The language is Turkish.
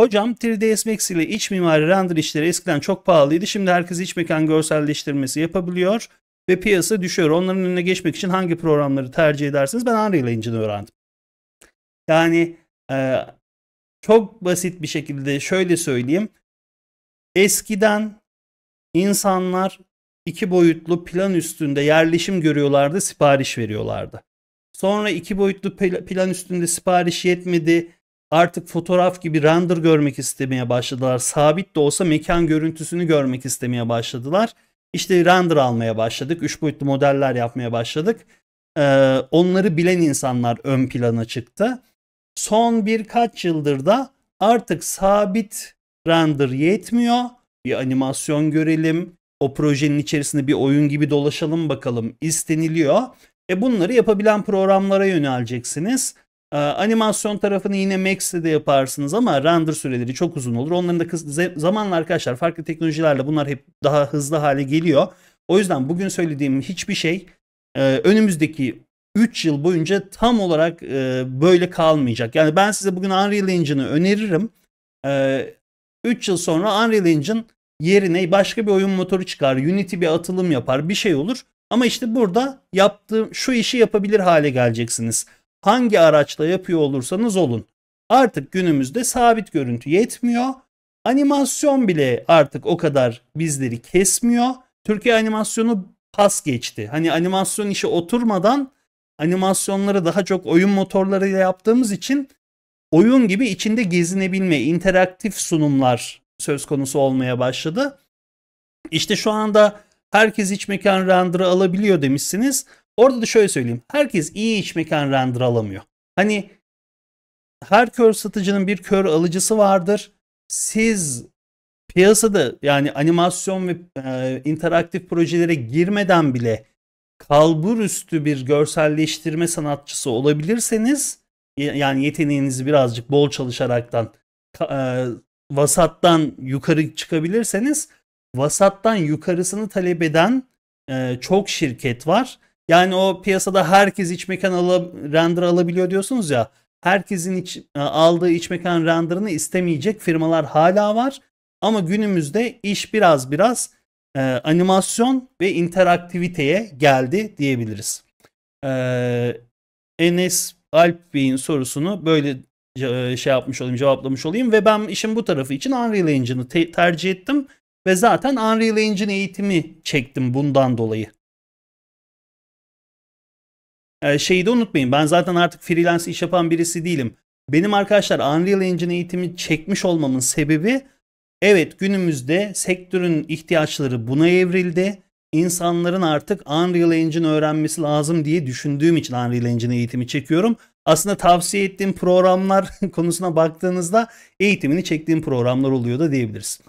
Hocam 3ds Max ile iç mimari render işleri eskiden çok pahalıydı. Şimdi herkes iç mekan görselleştirmesi yapabiliyor ve piyasa düşüyor. Onların önüne geçmek için hangi programları tercih edersiniz? Ben Unreal Engine öğrendim. Yani e, çok basit bir şekilde şöyle söyleyeyim. Eskiden insanlar iki boyutlu plan üstünde yerleşim görüyorlardı, sipariş veriyorlardı. Sonra iki boyutlu plan üstünde sipariş yetmedi artık fotoğraf gibi render görmek istemeye başladılar. Sabit de olsa mekan görüntüsünü görmek istemeye başladılar. İşte render almaya başladık. Üç boyutlu modeller yapmaya başladık. Ee, onları bilen insanlar ön plana çıktı. Son birkaç yıldır da artık sabit render yetmiyor. Bir animasyon görelim. O projenin içerisinde bir oyun gibi dolaşalım bakalım isteniliyor. E bunları yapabilen programlara yöneleceksiniz. Ee, animasyon tarafını yine Max'te de yaparsınız ama render süreleri çok uzun olur. Onların da kız- zamanla arkadaşlar farklı teknolojilerle bunlar hep daha hızlı hale geliyor. O yüzden bugün söylediğim hiçbir şey e, önümüzdeki 3 yıl boyunca tam olarak e, böyle kalmayacak. Yani ben size bugün Unreal Engine'ı öneririm. E, 3 yıl sonra Unreal Engine yerine başka bir oyun motoru çıkar. Unity bir atılım yapar. Bir şey olur. Ama işte burada yaptığım şu işi yapabilir hale geleceksiniz hangi araçla yapıyor olursanız olun. Artık günümüzde sabit görüntü yetmiyor. Animasyon bile artık o kadar bizleri kesmiyor. Türkiye animasyonu pas geçti. Hani animasyon işi oturmadan animasyonları daha çok oyun motorlarıyla yaptığımız için oyun gibi içinde gezinebilme, interaktif sunumlar söz konusu olmaya başladı. İşte şu anda herkes iç mekan render'ı alabiliyor demişsiniz. Orada da şöyle söyleyeyim. Herkes iyi iç mekan render alamıyor. Hani her kör satıcının bir kör alıcısı vardır. Siz piyasada yani animasyon ve e, interaktif projelere girmeden bile kalbur üstü bir görselleştirme sanatçısı olabilirseniz yani yeteneğinizi birazcık bol çalışaraktan e, vasattan yukarı çıkabilirseniz vasattan yukarısını talep eden e, çok şirket var yani o piyasada herkes iç mekan ala, render alabiliyor diyorsunuz ya. Herkesin iç, e, aldığı iç mekan renderını istemeyecek firmalar hala var. Ama günümüzde iş biraz biraz e, animasyon ve interaktiviteye geldi diyebiliriz. E, Enes Alp Bey'in sorusunu böyle e, şey yapmış olayım, cevaplamış olayım ve ben işin bu tarafı için Unreal Engine'ı te- tercih ettim ve zaten Unreal Engine eğitimi çektim bundan dolayı. Ee, şeyi de unutmayın. Ben zaten artık freelance iş yapan birisi değilim. Benim arkadaşlar Unreal Engine eğitimi çekmiş olmamın sebebi evet günümüzde sektörün ihtiyaçları buna evrildi. İnsanların artık Unreal Engine öğrenmesi lazım diye düşündüğüm için Unreal Engine eğitimi çekiyorum. Aslında tavsiye ettiğim programlar konusuna baktığınızda eğitimini çektiğim programlar oluyor da diyebiliriz.